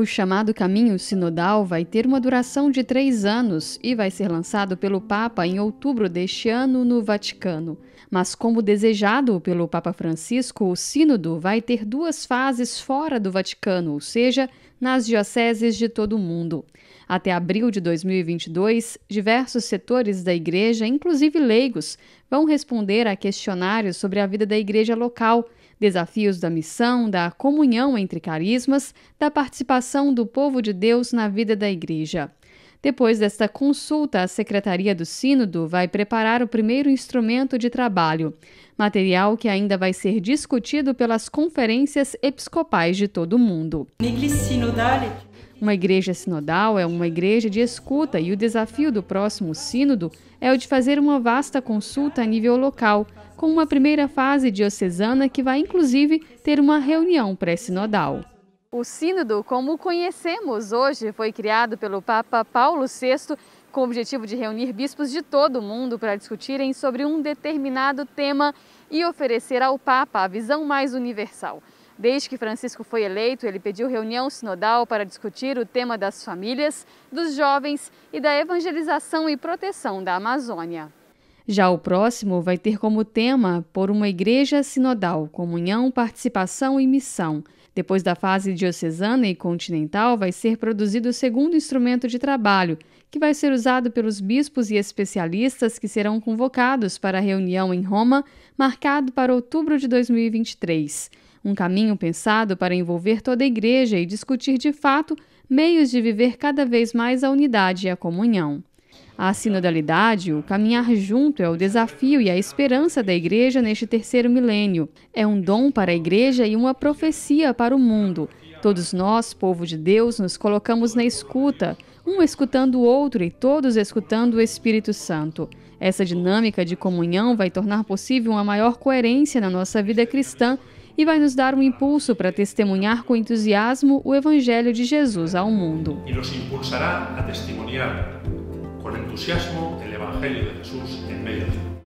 O chamado Caminho Sinodal vai ter uma duração de três anos e vai ser lançado pelo Papa em outubro deste ano no Vaticano. Mas, como desejado pelo Papa Francisco, o Sínodo vai ter duas fases fora do Vaticano, ou seja, nas dioceses de todo o mundo. Até abril de 2022, diversos setores da igreja, inclusive leigos, vão responder a questionários sobre a vida da igreja local desafios da missão, da comunhão entre carismas, da participação do povo de Deus na vida da Igreja. Depois desta consulta, a Secretaria do Sínodo vai preparar o primeiro instrumento de trabalho, material que ainda vai ser discutido pelas conferências episcopais de todo o mundo. Uma igreja sinodal é uma igreja de escuta e o desafio do próximo sínodo é o de fazer uma vasta consulta a nível local, com uma primeira fase diocesana que vai inclusive ter uma reunião pré-sinodal. O Sínodo, como o conhecemos hoje, foi criado pelo Papa Paulo VI com o objetivo de reunir bispos de todo o mundo para discutirem sobre um determinado tema e oferecer ao Papa a visão mais universal. Desde que Francisco foi eleito, ele pediu reunião sinodal para discutir o tema das famílias, dos jovens e da evangelização e proteção da Amazônia. Já o próximo vai ter como tema Por uma Igreja Sinodal, Comunhão, Participação e Missão. Depois da fase diocesana e continental, vai ser produzido o segundo instrumento de trabalho, que vai ser usado pelos bispos e especialistas que serão convocados para a reunião em Roma, marcado para outubro de 2023 um caminho pensado para envolver toda a igreja e discutir de fato meios de viver cada vez mais a unidade e a comunhão. A sinodalidade, o caminhar junto, é o desafio e a esperança da igreja neste terceiro milênio. É um dom para a igreja e uma profecia para o mundo. Todos nós, povo de Deus, nos colocamos na escuta, um escutando o outro e todos escutando o Espírito Santo. Essa dinâmica de comunhão vai tornar possível uma maior coerência na nossa vida cristã e vai nos dar um impulso para testemunhar com entusiasmo o Evangelho de Jesus ao mundo. E nos impulsará a testemunhar com entusiasmo o Evangelho de Jesus em meio a